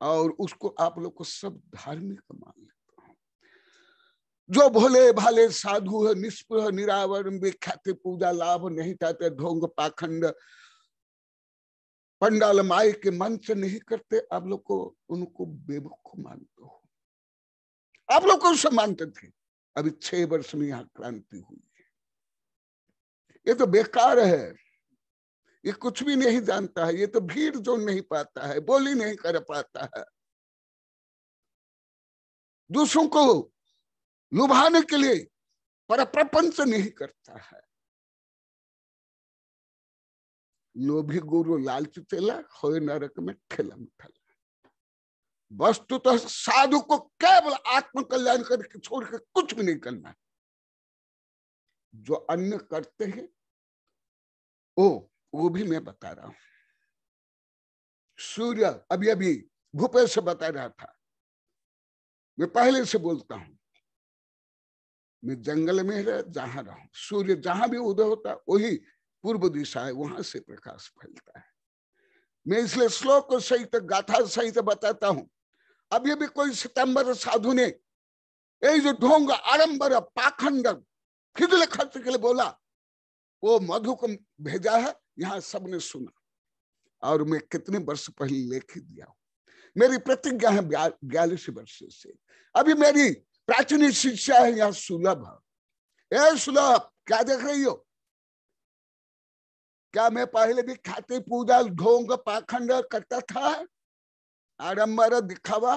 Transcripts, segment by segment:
और उसको आप लोग को सब धार्मिक मान लेता हूं जो भोले भाले साधु है निष्पृह निरावर विख्याति पूजा लाभ नहीं चाहते ढोंग पाखंड पंडाल माई के मंच नहीं करते आप लोग को उनको बेबुख मानते हो आप लोग को मानते थे अभी छह वर्ष में यहां क्रांति हुई है ये तो बेकार है ये कुछ भी नहीं जानता है ये तो भीड़ जो नहीं पाता है बोली नहीं कर पाता है दूसरों को लुभाने के लिए पर प्रपंच नहीं करता है लोभी गुरु लाल चला हो नरक में ठेलम ठल वस्तु तो साधु को केवल आत्म कल्याण करके छोड़कर कुछ भी नहीं करना है जो अन्य करते हैं वो वो भी मैं बता रहा हूं सूर्य अभी अभी भूपेश से बता रहा था मैं पहले से बोलता हूं मैं जंगल में रह जहां रहा सूर्य जहां भी उदय होता वही पूर्व दिशा है वहां से प्रकाश फैलता है मैं इसलिए श्लोक को सहित गाथा सहित बताता हूं अभी भी कोई सितंबर साधु ने यही जो ढोंग आरम्बर पाखंड खर्च के लिए बोला वो मधु को भेजा है यहां सबने सुना और मैं कितने वर्ष पहले लेख दिया हूं मेरी प्रतिज्ञा है बयालीस वर्ष से अभी मेरी प्राचीन शिक्षा है यहाँ सुलभ सुलभ क्या देख रही हो क्या मैं पहले भी खाते पूजा ढोंग पाखंड करता था आडम्बर दिखावा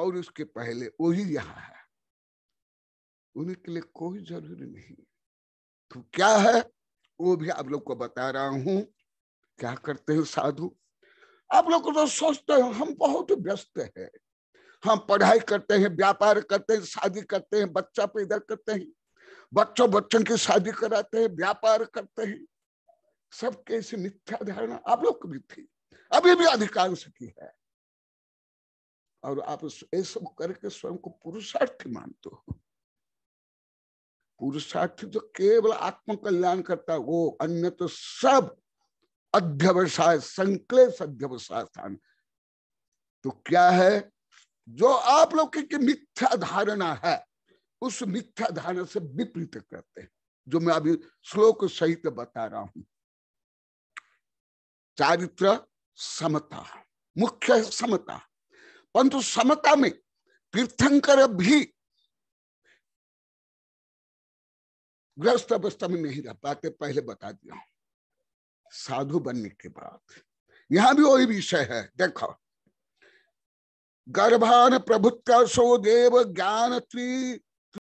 और उसके पहले वही यहाँ है उनके लिए कोई जरूरी नहीं तो क्या है वो भी आप लोग को बता रहा हूं क्या करते हैं साधु आप लोग तो सोचते हो हम बहुत व्यस्त है हम पढ़ाई करते हैं व्यापार करते हैं शादी करते हैं बच्चा पैदा करते हैं बच्चों बच्चों की शादी कराते हैं व्यापार करते हैं सब कैसी मिथ्या धारणा आप लोग की भी थी अभी भी अधिकांश की है और आप ये सब करके स्वयं को पुरुषार्थी मानते हो पुरुषार्थ तो केवल आत्म कल्याण करता वो अन्य तो सब अध्यवसाय संकलेश अध्यवसाय स्थान तो क्या है जो आप लोग की मिथ्या धारणा है उस मिथ्या धारणा से विपरीत करते हैं जो मैं अभी श्लोक सहित बता रहा हूं चारित्र समता मुख्य समता परंतु समता में तीर्थंकर भी ग्रस्त अवस्था में नहीं रह पाते पहले बता दिया साधु बनने के बाद यहां भी वही विषय है देखो गर्भान प्रभुत्व देव ज्ञान त्री